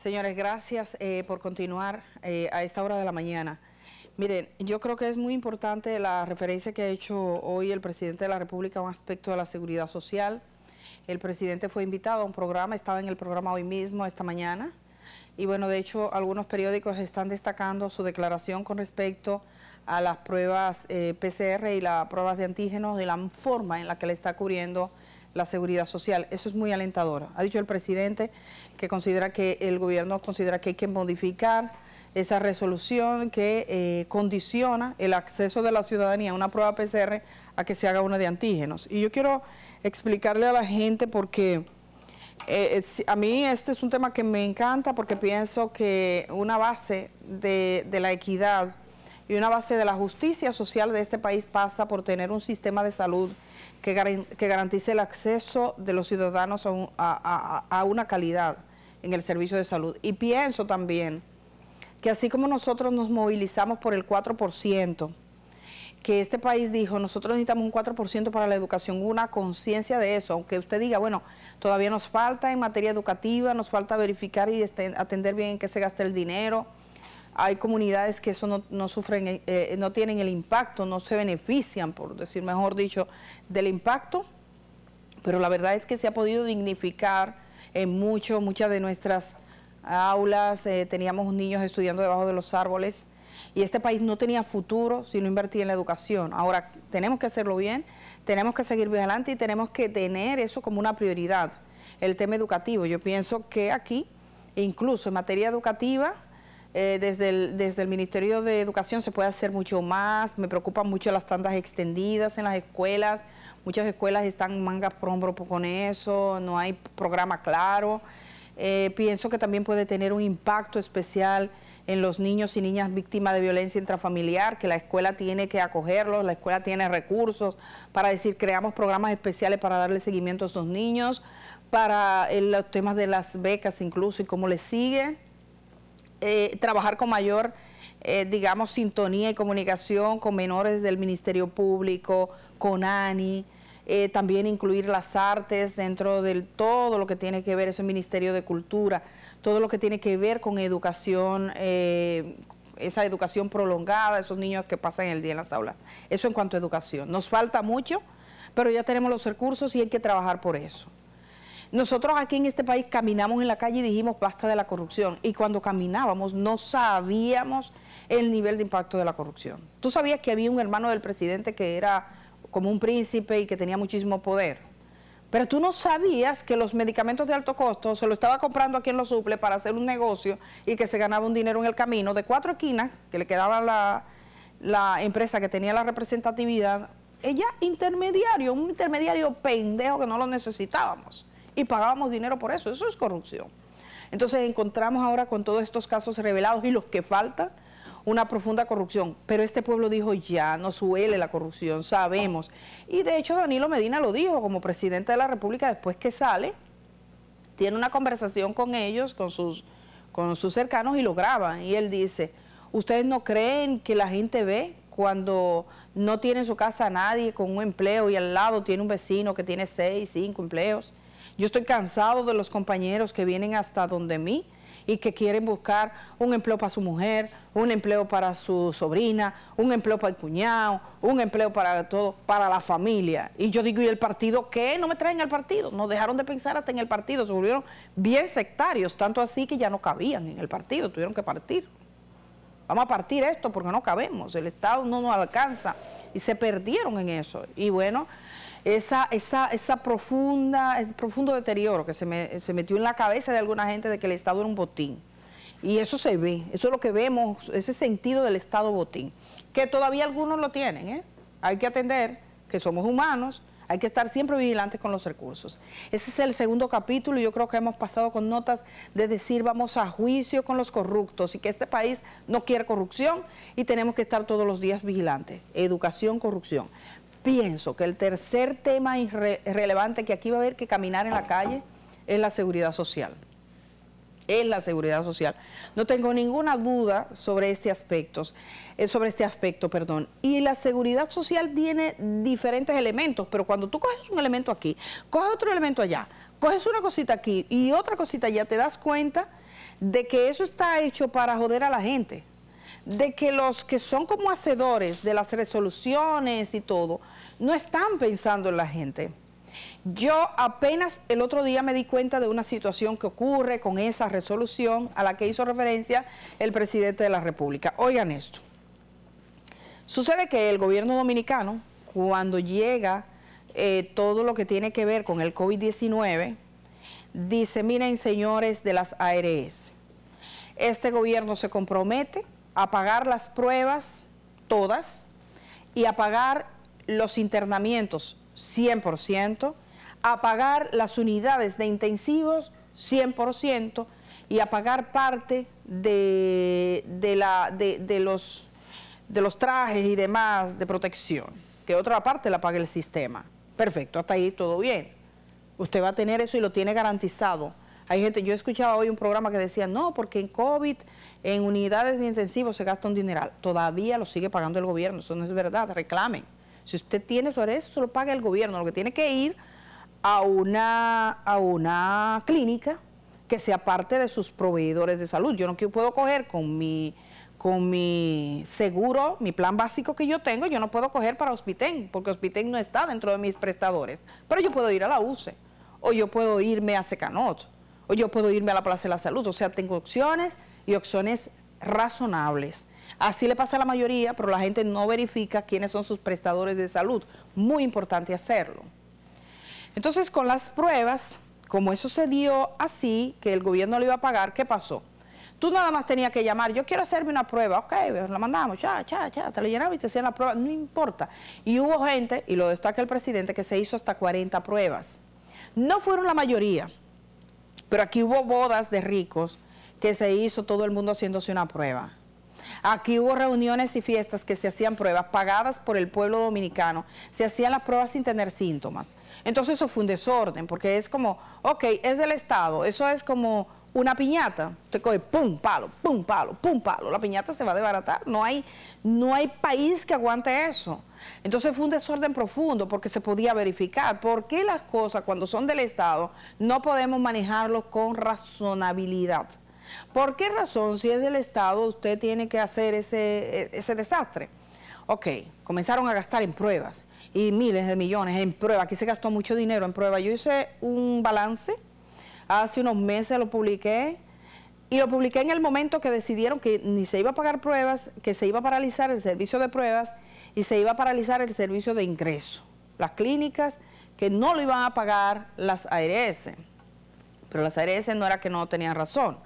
Señores, gracias eh, por continuar eh, a esta hora de la mañana. Miren, yo creo que es muy importante la referencia que ha hecho hoy el presidente de la República a un aspecto de la seguridad social. El presidente fue invitado a un programa, estaba en el programa hoy mismo, esta mañana. Y bueno, de hecho, algunos periódicos están destacando su declaración con respecto a las pruebas eh, PCR y las pruebas de antígenos, de la forma en la que le está cubriendo la seguridad social. Eso es muy alentador. Ha dicho el presidente que considera que el gobierno considera que hay que modificar esa resolución que eh, condiciona el acceso de la ciudadanía a una prueba PCR a que se haga una de antígenos. Y yo quiero explicarle a la gente porque eh, a mí este es un tema que me encanta porque pienso que una base de la equidad y una base de la justicia social de este país pasa por tener un sistema de salud que, garantice el acceso de los ciudadanos a, a una calidad en el servicio de salud. Y pienso también que así como nosotros nos movilizamos por el 4%, que este país dijo, nosotros necesitamos un 4% para la educación, una conciencia de eso, aunque usted diga, bueno, todavía nos falta en materia educativa, nos falta verificar y este, atender bien en qué se gasta el dinero, hay comunidades que eso no, sufren, eh, eh, no tienen el impacto, no se benefician, por decir mejor dicho, del impacto, pero la verdad es que se ha podido dignificar en mucho, muchas de nuestras aulas, eh, teníamos niños estudiando debajo de los árboles y este país no tenía futuro si no invertía en la educación. Ahora tenemos que hacerlo bien, tenemos que seguir adelante y tenemos que tener eso como una prioridad, el tema educativo. Yo pienso que aquí, incluso en materia educativa, eh, desde, el, Ministerio de Educación se puede hacer mucho más, me preocupan mucho las tandas extendidas en las escuelas, muchas escuelas están manga por hombro con eso, no hay programa claro. Eh, pienso que también puede tener un impacto especial en los niños y niñas víctimas de violencia intrafamiliar, que la escuela tiene que acogerlos, la escuela tiene recursos para decir, creamos programas especiales para darle seguimiento a esos niños, para eh, los temas de las becas incluso y cómo les sigue. Eh, trabajar con mayor, eh, digamos, sintonía y comunicación con menores del Ministerio Público, con ANI, eh, también incluir las artes dentro de todo lo que tiene que ver ese Ministerio de Cultura, todo lo que tiene que ver con educación, esa educación prolongada, esos niños que pasan el día en las aulas. Eso en cuanto a educación. Nos falta mucho, pero ya tenemos los recursos y hay que trabajar por eso. Nosotros aquí en este país caminamos en la calle y dijimos basta de la corrupción. Y cuando caminábamos no sabíamos el nivel de impacto de la corrupción. ¿Tú sabías que había un hermano del presidente que era como un príncipe y que tenía muchísimo poder? Pero tú no sabías que los medicamentos de alto costo se lo estaba comprando a quien lo suple para hacer un negocio y que se ganaba un dinero en el camino de cuatro esquinas que le quedaba la, la empresa que tenía la representatividad. Ella intermediario, un intermediario pendejo que no lo necesitábamos y pagábamos dinero por eso. Eso es corrupción. Entonces encontramos ahora con todos estos casos revelados y los que faltan, una profunda corrupción. Pero este pueblo dijo, ya no suele la corrupción, sabemos. Y de hecho Danilo Medina lo dijo como presidente de la República después que sale, tiene una conversación con ellos, con sus, con sus cercanos y lo graba, Y él dice, ¿ustedes no creen que la gente ve cuando no tiene en su casa a nadie con un empleo y al lado tiene un vecino que tiene seis, cinco empleos? Yo estoy cansado de los compañeros que vienen hasta donde mí y que quieren buscar un empleo para su mujer, un empleo para su sobrina, un empleo para el cuñado, un empleo para todo, para la familia. Y yo digo, ¿y el partido qué? No me traen al partido. no dejaron de pensar hasta en el partido, se volvieron bien sectarios, tanto así que ya no cabían en el partido, tuvieron que partir. Vamos a partir esto porque no cabemos, el Estado no nos alcanza. Y se perdieron en eso. Y bueno, esa, esa, esa profunda, ese profundo deterioro que se, se metió en la cabeza de alguna gente de que el Estado era un botín. Y eso se ve, eso es lo que vemos, ese sentido del Estado botín, que todavía algunos lo tienen, ¿eh? hay que atender que somos humanos, hay que estar siempre vigilantes con los recursos. Ese es el segundo capítulo y yo creo que hemos pasado con notas de decir vamos a juicio con los corruptos y que este país no quiere corrupción y tenemos que estar todos los días vigilantes. Educación, corrupción. Pienso que el tercer tema relevante que aquí va a haber que caminar en la calle es la seguridad social. Es la seguridad social. No tengo ninguna duda sobre este aspecto, eh, sobre este aspecto, perdón. Y la seguridad social tiene diferentes elementos, pero cuando tú coges un elemento aquí, coges otro elemento allá, coges una cosita aquí y otra cosita allá, te das cuenta de que eso está hecho para joder a la gente de que los que son como hacedores de las resoluciones y todo, no están pensando en la gente. Yo apenas el otro día me di cuenta de una situación que ocurre con esa resolución a la que hizo referencia el presidente de la República. Oigan esto. Sucede que el gobierno dominicano, cuando llega eh, todo lo que tiene que ver con el COVID-19, dice, miren señores de las ARS, este gobierno se compromete apagar las pruebas, todas, y apagar los internamientos, 100%, apagar las unidades de intensivos, 100%, y apagar parte de, la, de, los, de los trajes y demás de protección, que otra parte la pague el sistema. Perfecto, hasta ahí todo bien. Usted va a tener eso y lo tiene garantizado. Hay gente, yo escuchaba hoy un programa que decía, no, porque en COVID en unidades de intensivo se gasta un dineral. Todavía lo sigue pagando el gobierno, eso no es verdad, reclamen. Si usted tiene su eso se lo paga el gobierno. Lo que tiene que ir a una, a una clínica que sea parte de sus proveedores de salud. Yo no puedo coger con mi, con mi seguro, mi plan básico que yo tengo, yo no puedo coger para Hospiten, porque Hospiten no está dentro de mis prestadores. Pero yo puedo ir a la UCE, o yo puedo irme a Secanot, o yo puedo irme a la Plaza de la Salud. O sea, tengo opciones y opciones razonables. Así le pasa a la mayoría, pero la gente no verifica quiénes son sus prestadores de salud. Muy importante hacerlo. Entonces, con las pruebas, como eso se dio así, que el gobierno le iba a pagar, ¿qué pasó? Tú nada más tenías que llamar, yo quiero hacerme una prueba, ok, pues, la mandamos, ya, ya, ya, te la llenaba y te hacían la prueba, no importa. Y hubo gente, y lo destaca el presidente, que se hizo hasta 40 pruebas. No fueron la mayoría, pero aquí hubo bodas de ricos, que se hizo todo el mundo haciéndose una prueba. Aquí hubo reuniones y fiestas que se hacían pruebas pagadas por el pueblo dominicano. Se hacían las pruebas sin tener síntomas. Entonces eso fue un desorden, porque es como, ok, es del Estado, eso es como una piñata. Te coge pum, palo, pum, palo, pum, palo. La piñata se va a desbaratar. No hay, no hay país que aguante eso. Entonces fue un desorden profundo porque se podía verificar por qué las cosas cuando son del Estado no podemos manejarlo con razonabilidad. ¿Por qué razón, si es del Estado, usted tiene que hacer ese, desastre? Ok, comenzaron a gastar en pruebas y miles de millones en pruebas. Aquí se gastó mucho dinero en pruebas. Yo hice un balance, hace unos meses lo publiqué, y lo publiqué en el momento que decidieron que ni se iba a pagar pruebas, que se iba a paralizar el servicio de pruebas y se iba a paralizar el servicio de ingreso. Las clínicas que no lo iban a pagar las ARS. Pero las ARS no era que no tenían razón.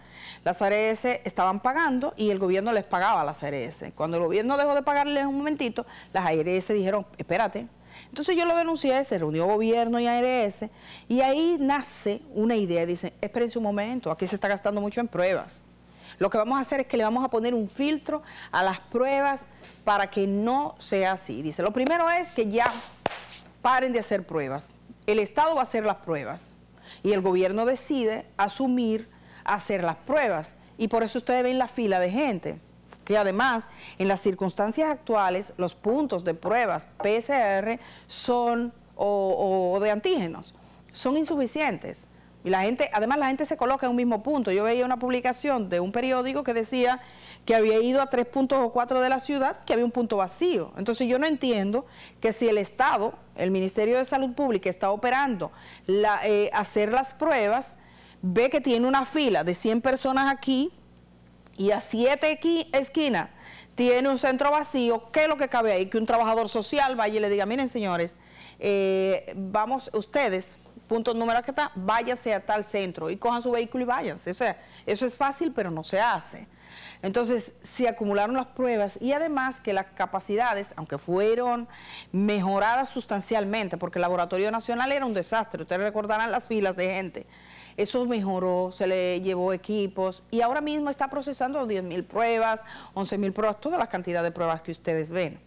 Las ARS estaban pagando y el gobierno les pagaba a las ARS. Cuando el gobierno dejó de pagarles un momentito, las ARS dijeron, espérate. Entonces yo lo denuncié, se reunió gobierno y ARS y ahí nace una idea, dicen, espérense un momento, aquí se está gastando mucho en pruebas. Lo que vamos a hacer es que le vamos a poner un filtro a las pruebas para que no sea así. Dice, lo primero es que ya paren de hacer pruebas. El Estado va a hacer las pruebas y el gobierno decide asumir hacer las pruebas. Y por eso ustedes ven la fila de gente, que además, en las circunstancias actuales, los puntos de pruebas PCR son, o, de antígenos, son insuficientes. Y la gente, además la gente se coloca en un mismo punto. Yo veía una publicación de un periódico que decía que había ido a tres puntos o cuatro de la ciudad, que había un punto vacío. Entonces yo no entiendo que si el Estado, el Ministerio de Salud Pública, está operando la, eh, hacer las pruebas ve que tiene una fila de 100 personas aquí y a siete esquinas tiene un centro vacío, ¿qué es lo que cabe ahí? Que un trabajador social vaya y le diga, miren señores, eh, vamos ustedes, punto número que está, váyase a tal centro y cojan su vehículo y váyanse. O sea, eso es fácil, pero no se hace. Entonces, se acumularon las pruebas y además que las capacidades, aunque fueron mejoradas sustancialmente, porque el Laboratorio Nacional era un desastre, ustedes recordarán las filas de gente, eso mejoró, se le llevó equipos y ahora mismo está procesando mil pruebas, 11.000 pruebas, toda la cantidad de pruebas que ustedes ven.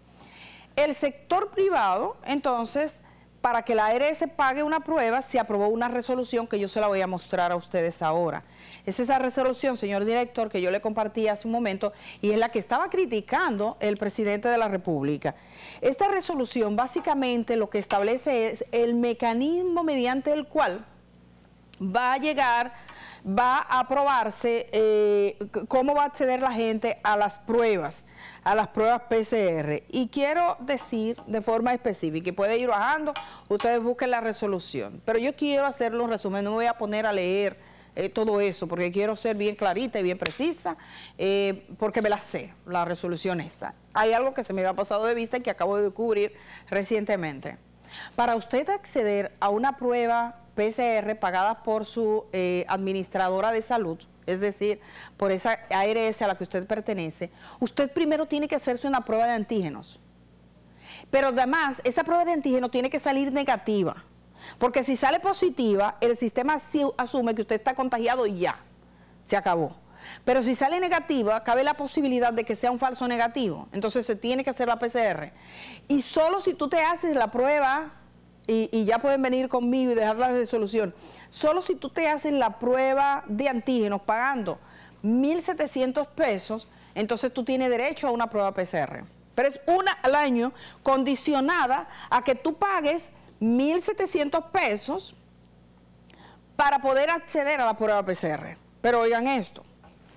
El sector privado, entonces, para que la ARS pague una prueba, se aprobó una resolución que yo se la voy a mostrar a ustedes ahora. Es esa resolución, señor director, que yo le compartí hace un momento y es la que estaba criticando el presidente de la República. Esta resolución básicamente lo que establece es el mecanismo mediante el cual va a llegar, va a aprobarse eh, cómo va a acceder la gente a las pruebas, a las pruebas PCR. Y quiero decir de forma específica, y puede ir bajando, ustedes busquen la resolución. Pero yo quiero hacer un resumen, no me voy a poner a leer eh, todo eso, porque quiero ser bien clarita y bien precisa, eh, porque me la sé, la resolución esta. Hay algo que se me había pasado de vista y que acabo de descubrir recientemente. Para usted acceder a una prueba PCR pagadas por su eh, administradora de salud, es decir, por esa ARS a la que usted pertenece, usted primero tiene que hacerse una prueba de antígenos. Pero además, esa prueba de antígenos tiene que salir negativa, porque si sale positiva, el sistema asume que usted está contagiado y ya, se acabó. Pero si sale negativa, cabe la posibilidad de que sea un falso negativo. Entonces se tiene que hacer la PCR. Y solo si tú te haces la prueba y, ya pueden venir conmigo y dejarlas de solución. Solo si tú te haces la prueba de antígenos pagando 1.700 pesos, entonces tú tienes derecho a una prueba PCR. Pero es una al año condicionada a que tú pagues 1.700 pesos para poder acceder a la prueba PCR. Pero oigan esto,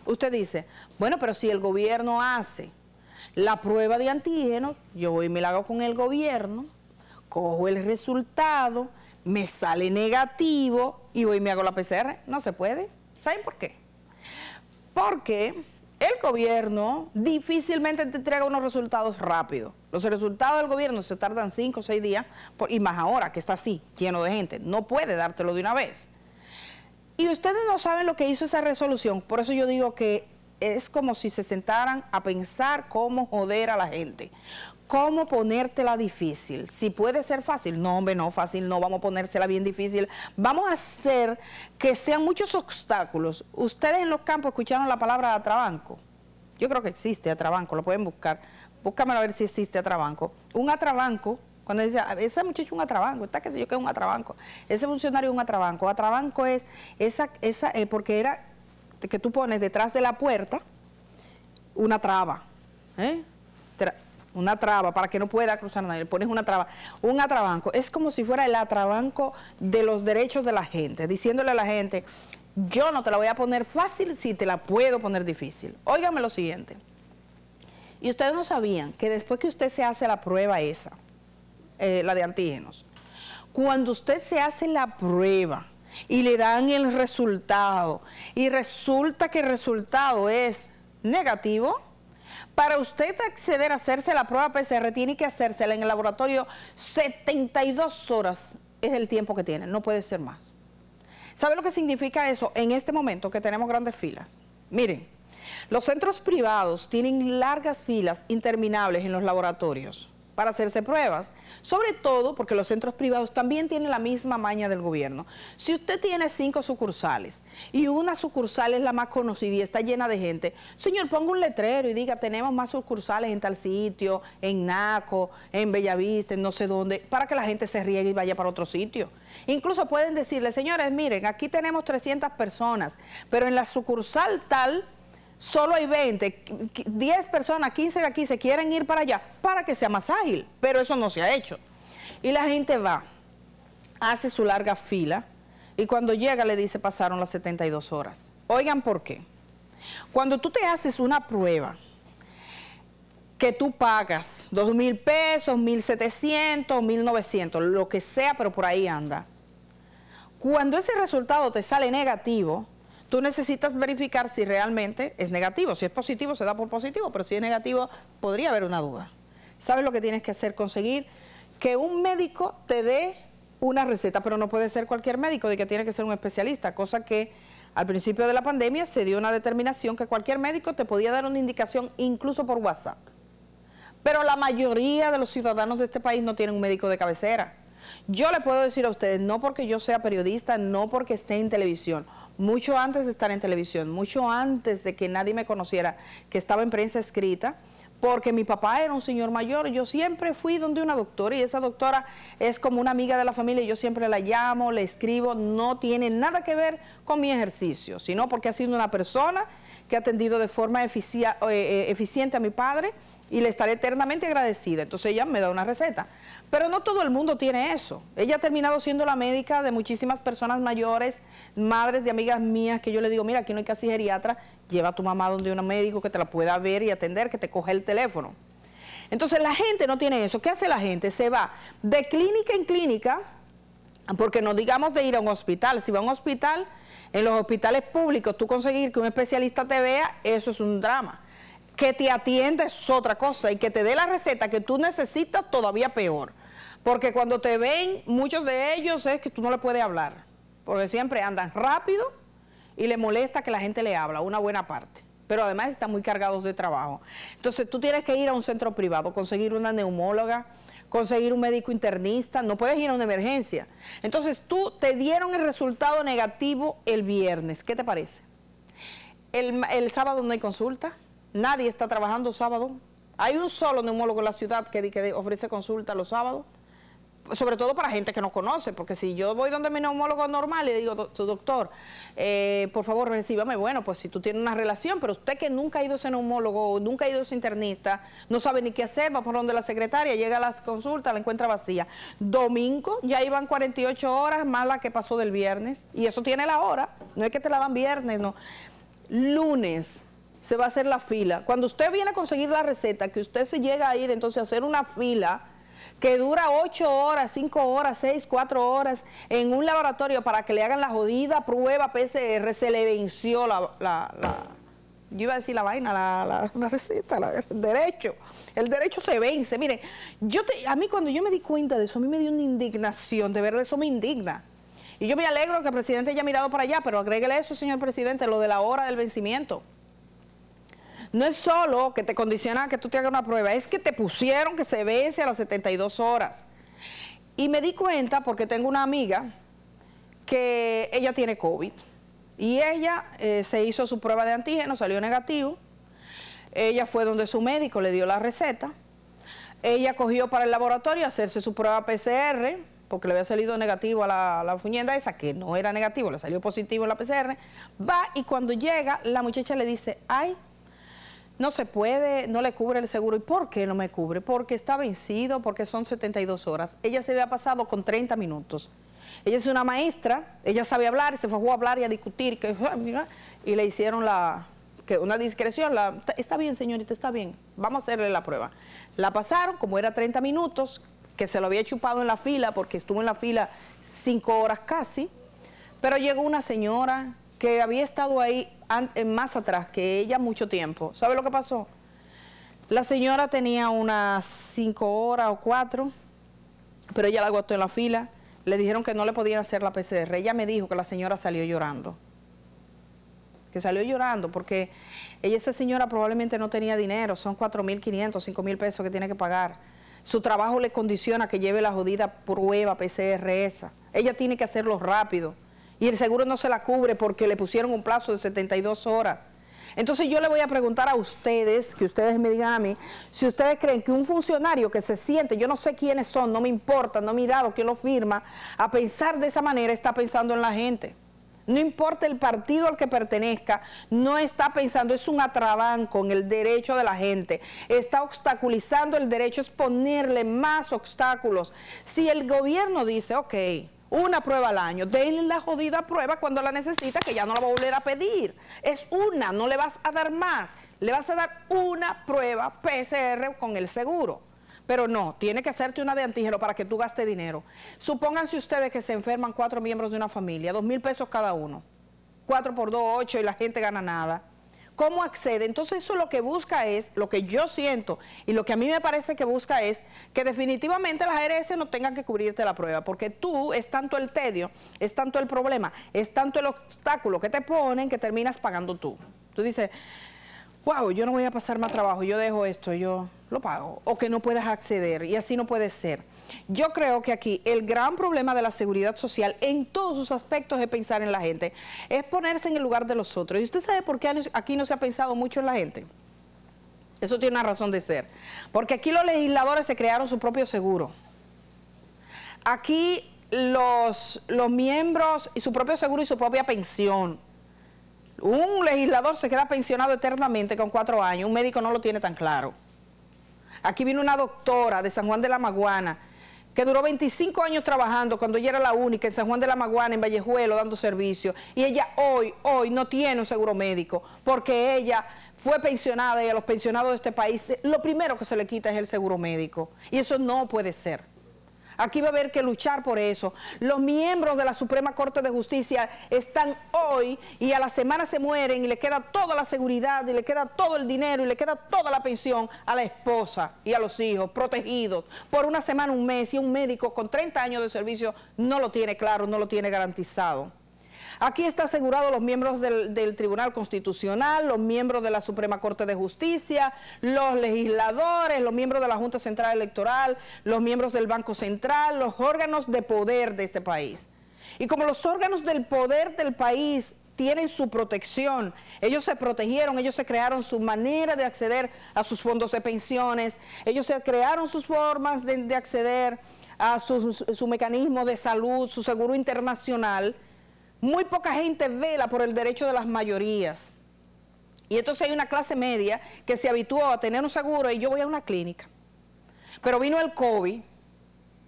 usted dice, bueno, pero si el gobierno hace la prueba de antígenos, yo voy y me la hago con el gobierno, cojo el resultado, me sale negativo y voy y me hago la PCR. No se puede. ¿Saben por qué? Porque el gobierno difícilmente te entrega unos resultados rápidos. Los resultados del gobierno se tardan cinco o seis días, y más ahora que está así, lleno de gente. No puede dártelo de una vez. Y ustedes no saben lo que hizo esa resolución, por eso yo digo que es como si se sentaran a pensar cómo joder a la gente, cómo ponértela difícil. Si puede ser fácil, no, hombre, no, fácil no, vamos a ponérsela bien difícil. Vamos a hacer que sean muchos obstáculos. Ustedes en los campos escucharon la palabra atrabanco. Yo creo que existe atrabanco, lo pueden buscar. Búscamelo a ver si existe atrabanco. Un atrabanco, cuando dice, ah, ese muchacho es un atrabanco, está que sé yo que es un atrabanco. Ese funcionario es un atrabanco. Atrabanco es esa, esa eh, porque era que tú pones detrás de la puerta una traba. ¿eh? una traba para que no pueda cruzar nadie, pones una traba, un atrabanco, es como si fuera el atrabanco de los derechos de la gente, diciéndole a la gente, yo no te la voy a poner fácil si te la puedo poner difícil. Óigame lo siguiente, y ustedes no sabían que después que usted se hace la prueba esa, eh, la de antígenos, cuando usted se hace la prueba y le dan el resultado, y resulta que el resultado es negativo, para usted acceder a hacerse la prueba PCR, tiene que hacérsela en el laboratorio 72 horas, es el tiempo que tiene, no puede ser más. ¿Sabe lo que significa eso en este momento que tenemos grandes filas? Miren, los centros privados tienen largas filas interminables en los laboratorios para hacerse pruebas, sobre todo porque los centros privados también tienen la misma maña del gobierno. Si usted tiene cinco sucursales y una sucursal es la más conocida y está llena de gente, señor, ponga un letrero y diga, tenemos más sucursales en tal sitio, en Naco, en Bellavista, en no sé dónde, para que la gente se riegue y vaya para otro sitio. Incluso pueden decirle, señores, miren, aquí tenemos 300 personas, pero en la sucursal tal solo hay 20, 10 personas, 15 de aquí se quieren ir para allá para que sea más ágil, pero eso no se ha hecho. Y la gente va, hace su larga fila y cuando llega le dice pasaron las 72 horas. Oigan por qué. Cuando tú te haces una prueba que tú pagas 2 mil pesos, 1.700, 1.900, lo que sea, pero por ahí anda. Cuando ese resultado te sale negativo, Tú necesitas verificar si realmente es negativo. Si es positivo, se da por positivo, pero si es negativo, podría haber una duda. ¿Sabes lo que tienes que hacer? Conseguir que un médico te dé una receta, pero no puede ser cualquier médico, de que tiene que ser un especialista, cosa que al principio de la pandemia se dio una determinación que cualquier médico te podía dar una indicación incluso por WhatsApp. Pero la mayoría de los ciudadanos de este país no tienen un médico de cabecera. Yo le puedo decir a ustedes, no porque yo sea periodista, no porque esté en televisión, mucho antes de estar en televisión, mucho antes de que nadie me conociera, que estaba en prensa escrita, porque mi papá era un señor mayor, yo siempre fui donde una doctora y esa doctora es como una amiga de la familia, yo siempre la llamo, le escribo, no tiene nada que ver con mi ejercicio, sino porque ha sido una persona que ha atendido de forma eh, eh, eficiente a mi padre, y le estaré eternamente agradecida. Entonces ella me da una receta. Pero no todo el mundo tiene eso. Ella ha terminado siendo la médica de muchísimas personas mayores, madres de amigas mías, que yo le digo, mira, aquí no hay casi geriatra, lleva a tu mamá donde un médico que te la pueda ver y atender, que te coge el teléfono. Entonces la gente no tiene eso. ¿Qué hace la gente? Se va de clínica en clínica, porque no digamos de ir a un hospital. Si va a un hospital, en los hospitales públicos, tú conseguir que un especialista te vea, eso es un drama que te atienda es otra cosa y que te dé la receta que tú necesitas todavía peor. Porque cuando te ven, muchos de ellos es que tú no le puedes hablar, porque siempre andan rápido y le molesta que la gente le habla, una buena parte. Pero además están muy cargados de trabajo. Entonces tú tienes que ir a un centro privado, conseguir una neumóloga, conseguir un médico internista, no puedes ir a una emergencia. Entonces tú te dieron el resultado negativo el viernes, ¿qué te parece? El, el sábado no hay consulta. Nadie está trabajando sábado. Hay un solo neumólogo en la ciudad que, ofrece consulta los sábados, sobre todo para gente que no conoce, porque si yo voy donde mi neumólogo normal y le digo, doctor, eh, por favor, recíbame, bueno, pues si tú tienes una relación, pero usted que nunca ha ido a ese neumólogo, nunca ha ido a ese internista, no sabe ni qué hacer, va por donde la secretaria, llega a las consultas, la encuentra vacía. Domingo ya iban 48 horas más la que pasó del viernes, y eso tiene la hora, no es que te la dan viernes, no. Lunes se va a hacer la fila. Cuando usted viene a conseguir la receta, que usted se llega a ir entonces a hacer una fila que dura 8 horas, 5 horas, 6, 4 horas en un laboratorio para que le hagan la jodida prueba PCR, se le venció la... la, yo iba a decir la vaina, la, la receta, el derecho. El derecho se vence. Miren, yo a mí cuando yo me di cuenta de eso, a mí me dio una indignación, de verdad eso me indigna. Y yo me alegro que el presidente haya mirado para allá, pero agréguele eso, señor presidente, lo de la hora del vencimiento no es solo que te condiciona a que tú te hagas una prueba, es que te pusieron que se vence a las 72 horas. Y me di cuenta porque tengo una amiga que ella tiene COVID y ella eh, se hizo su prueba de antígeno, salió negativo. Ella fue donde su médico le dio la receta. Ella cogió para el laboratorio hacerse su prueba PCR, porque le había salido negativo a la, fuñenda esa, que no era negativo, le salió positivo la PCR. Va y cuando llega, la muchacha le dice, ay, no se puede, no le cubre el seguro. ¿Y por qué no me cubre? Porque está vencido, porque son 72 horas. Ella se había pasado con 30 minutos. Ella es una maestra, ella sabe hablar, se fue a hablar y a discutir, que, y le hicieron la, que una discreción, está bien señorita, está bien, vamos a hacerle la prueba. La pasaron, como era 30 minutos, que se lo había chupado en la fila, porque estuvo en la fila cinco horas casi, pero llegó una señora que había estado ahí eh, más atrás que ella mucho tiempo. ¿Sabe lo que pasó? La señora tenía unas cinco horas o cuatro, pero ella la agotó en la fila. Le dijeron que no le podían hacer la PCR. Ella me dijo que la señora salió llorando. Que salió llorando porque ella, esa señora probablemente no tenía dinero. Son 4.500, 5.000 pesos que tiene que pagar. Su trabajo le condiciona que lleve la jodida prueba PCR esa. Ella tiene que hacerlo rápido y el seguro no se la cubre porque le pusieron un plazo de 72 horas. Entonces yo le voy a preguntar a ustedes, que ustedes me digan a mí, si ustedes creen que un funcionario que se siente, yo no sé quiénes son, no me importa, no he mirado quién lo firma, a pensar de esa manera está pensando en la gente. No importa el partido al que pertenezca, no está pensando, es un atrabanco en el derecho de la gente. Está obstaculizando el derecho, es ponerle más obstáculos. Si el gobierno dice, ok, una prueba al año. Denle la jodida prueba cuando la necesita, que ya no la va a volver a pedir. Es una, no le vas a dar más. Le vas a dar una prueba PCR con el seguro. Pero no, tiene que hacerte una de antígeno para que tú gastes dinero. Supónganse ustedes que se enferman cuatro miembros de una familia, dos mil pesos cada uno. Cuatro por dos, ocho, y la gente gana nada. ¿Cómo accede? Entonces eso lo que busca es, lo que yo siento y lo que a mí me parece que busca es que definitivamente las ARS no tengan que cubrirte la prueba, porque tú es tanto el tedio, es tanto el problema, es tanto el obstáculo que te ponen que terminas pagando tú. Tú dices, wow, yo no voy a pasar más trabajo, yo dejo esto, yo lo pago, o que no puedas acceder, y así no puede ser. Yo creo que aquí el gran problema de la seguridad social en todos sus aspectos de pensar en la gente, es ponerse en el lugar de los otros. ¿Y usted sabe por qué aquí no se ha pensado mucho en la gente? Eso tiene una razón de ser. Porque aquí los legisladores se crearon su propio seguro. Aquí los, los miembros y su propio seguro y su propia pensión. Un legislador se queda pensionado eternamente con cuatro años, un médico no lo tiene tan claro. Aquí vino una doctora de San Juan de la Maguana que duró 25 años trabajando cuando ella era la única en San Juan de la Maguana, en Vallejuelo, dando servicio. Y ella hoy, hoy no tiene un seguro médico porque ella fue pensionada y a los pensionados de este país lo primero que se le quita es el seguro médico. Y eso no puede ser. Aquí va a haber que luchar por eso. Los miembros de la Suprema Corte de Justicia están hoy y a la semana se mueren y le queda toda la seguridad y le queda todo el dinero y le queda toda la pensión a la esposa y a los hijos protegidos por una semana, un mes y un médico con 30 años de servicio no lo tiene claro, no lo tiene garantizado. Aquí está asegurado los miembros del, Tribunal Constitucional, los miembros de la Suprema Corte de Justicia, los legisladores, los miembros de la Junta Central Electoral, los miembros del Banco Central, los órganos de poder de este país. Y como los órganos del poder del país tienen su protección, ellos se protegieron, ellos se crearon su manera de acceder a sus fondos de pensiones, ellos se crearon sus formas de, acceder a su mecanismo de salud, su seguro internacional, muy poca gente vela por el derecho de las mayorías. Y entonces hay una clase media que se habituó a tener un seguro y yo voy a una clínica. Pero vino el COVID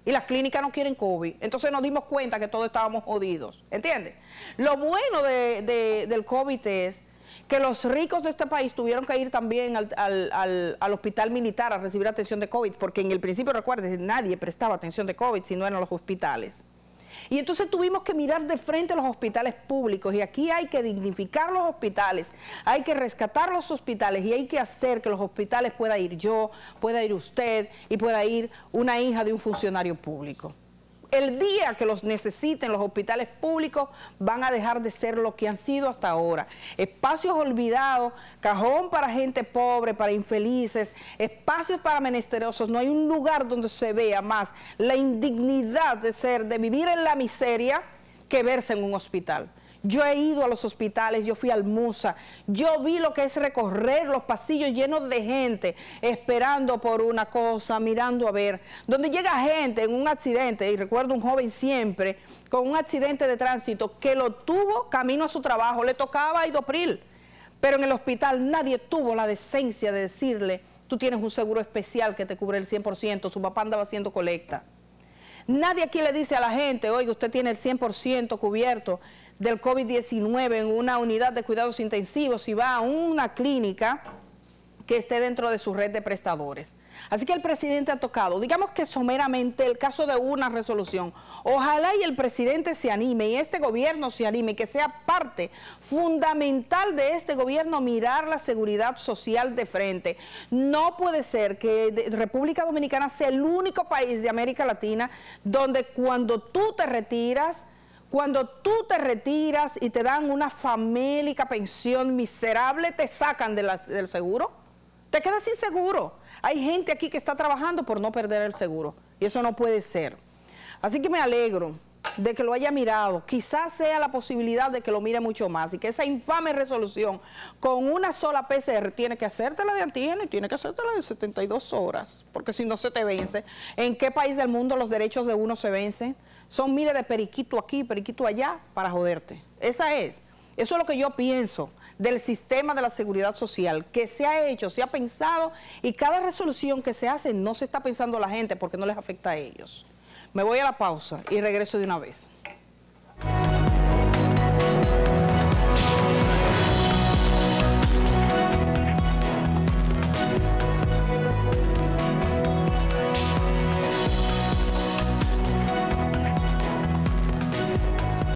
y las clínicas no quieren COVID. Entonces nos dimos cuenta que todos estábamos jodidos. ¿Entiendes? Lo bueno del COVID es que los ricos de este país tuvieron que ir también al, al, hospital militar a recibir atención de COVID, porque en el principio, recuerden, nadie prestaba atención de COVID si no eran los hospitales. Y entonces tuvimos que mirar de frente a los hospitales públicos y aquí hay que dignificar los hospitales, hay que rescatar los hospitales y hay que hacer que los hospitales pueda ir yo, pueda ir usted y pueda ir una hija de un funcionario público el día que los necesiten los hospitales públicos van a dejar de ser lo que han sido hasta ahora. Espacios olvidados, cajón para gente pobre, para infelices, espacios para menesterosos. No hay un lugar donde se vea más la indignidad de ser, de vivir en la miseria que verse en un hospital. Yo he ido a los hospitales, yo fui al Musa, yo vi lo que es recorrer los pasillos llenos de gente, esperando por una cosa, mirando a ver. Donde llega gente en un accidente, y recuerdo un joven siempre, con un accidente de tránsito, que lo tuvo camino a su trabajo, le tocaba a Idopril, pero en el hospital nadie tuvo la decencia de decirle, tú tienes un seguro especial que te cubre el 100%, su papá andaba haciendo colecta. Nadie aquí le dice a la gente, oye, usted tiene el 100% cubierto del COVID-19 en una unidad de cuidados intensivos y va a una clínica que esté dentro de su red de prestadores. Así que el presidente ha tocado, digamos que someramente el caso de una resolución. Ojalá y el presidente se anime y este gobierno se anime, que sea parte fundamental de este gobierno mirar la seguridad social de frente. No puede ser que República Dominicana sea el único país de América Latina donde cuando tú te retiras cuando tú te retiras y te dan una famélica pensión miserable, te sacan del seguro. Te quedas sin seguro. Hay gente aquí que está trabajando por no perder el seguro. Y eso no puede ser. Así que me alegro de que lo haya mirado, quizás sea la posibilidad de que lo mire mucho más y que esa infame resolución con una sola PCR tiene que hacértela de antígeno y tiene que hacértela de 72 horas, porque si no se te vence, ¿en qué país del mundo los derechos de uno se vencen? Son miles de periquito aquí, periquito allá para joderte. Esa es. Eso es lo que yo pienso del sistema de la seguridad social, que se ha hecho, se ha pensado y cada resolución que se hace no se está pensando la gente porque no les afecta a ellos. Me voy a la pausa y regreso de una vez.